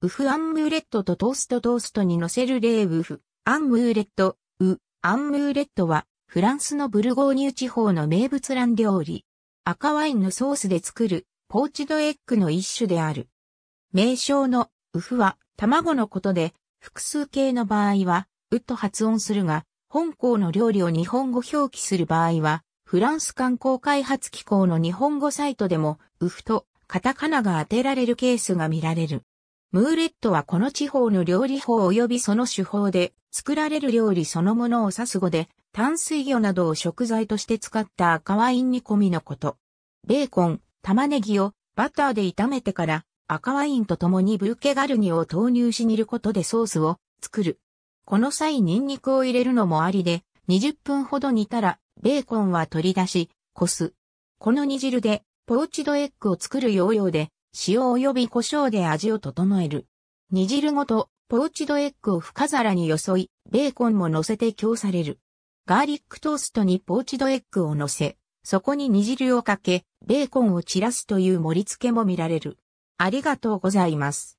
ウフアンムーレットとトーストトーストに乗せるレーウフ、アンムーレット、ウ、アンムーレットは、フランスのブルゴーニュ地方の名物ン料理。赤ワインのソースで作る、ポーチドエッグの一種である。名称の、ウフは、卵のことで、複数形の場合は、ウと発音するが、本校の料理を日本語表記する場合は、フランス観光開発機構の日本語サイトでも、ウフとカタカナが当てられるケースが見られる。ムーレットはこの地方の料理法及びその手法で作られる料理そのものを指す語で淡水魚などを食材として使った赤ワイン煮込みのこと。ベーコン、玉ねぎをバターで炒めてから赤ワインと共にブーケガルニを投入し煮ることでソースを作る。この際ニンニクを入れるのもありで20分ほど煮たらベーコンは取り出し、こす。この煮汁でポーチドエッグを作る要領で塩及び胡椒で味を整える。煮汁ごと、ポーチドエッグを深皿によそい、ベーコンも乗せて供される。ガーリックトーストにポーチドエッグを乗せ、そこに煮汁をかけ、ベーコンを散らすという盛り付けも見られる。ありがとうございます。